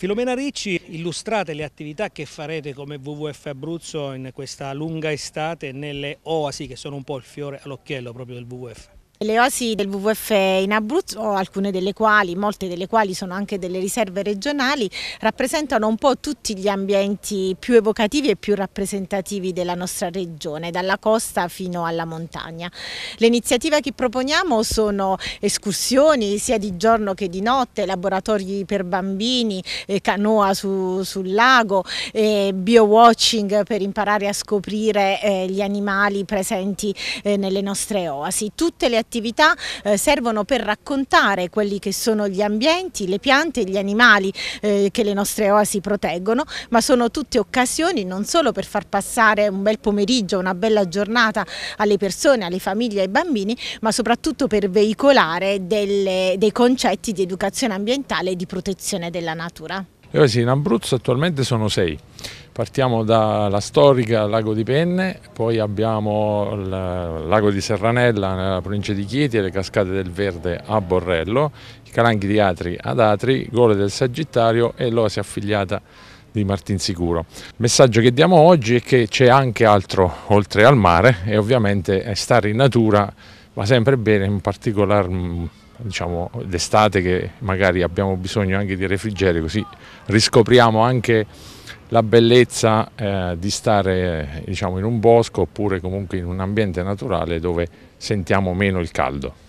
Filomena Ricci, illustrate le attività che farete come WWF Abruzzo in questa lunga estate nelle oasi che sono un po' il fiore all'occhiello proprio del WWF. Le oasi del WWF in Abruzzo, alcune delle quali, molte delle quali sono anche delle riserve regionali, rappresentano un po' tutti gli ambienti più evocativi e più rappresentativi della nostra regione, dalla costa fino alla montagna. Le iniziative che proponiamo sono escursioni sia di giorno che di notte, laboratori per bambini, eh, canoa su, sul lago, eh, biowatching per imparare a scoprire eh, gli animali presenti nelle nostre oasi. Tutte le attività eh, servono per raccontare quelli che sono gli ambienti, le piante, e gli animali eh, che le nostre oasi proteggono, ma sono tutte occasioni non solo per far passare un bel pomeriggio, una bella giornata alle persone, alle famiglie, ai bambini, ma soprattutto per veicolare delle, dei concetti di educazione ambientale e di protezione della natura. Le oasi in Abruzzo attualmente sono sei. Partiamo dalla storica Lago di Penne, poi abbiamo il Lago di Serranella nella provincia di Chieti e le cascate del Verde a Borrello, i Calanchi di Atri ad Atri, Gole del Sagittario e l'oasi affiliata di Martinsicuro. Il messaggio che diamo oggi è che c'è anche altro oltre al mare e ovviamente stare in natura va sempre bene, in particolar diciamo, d'estate che magari abbiamo bisogno anche di refrigerio, così riscopriamo anche la bellezza eh, di stare diciamo, in un bosco oppure comunque in un ambiente naturale dove sentiamo meno il caldo.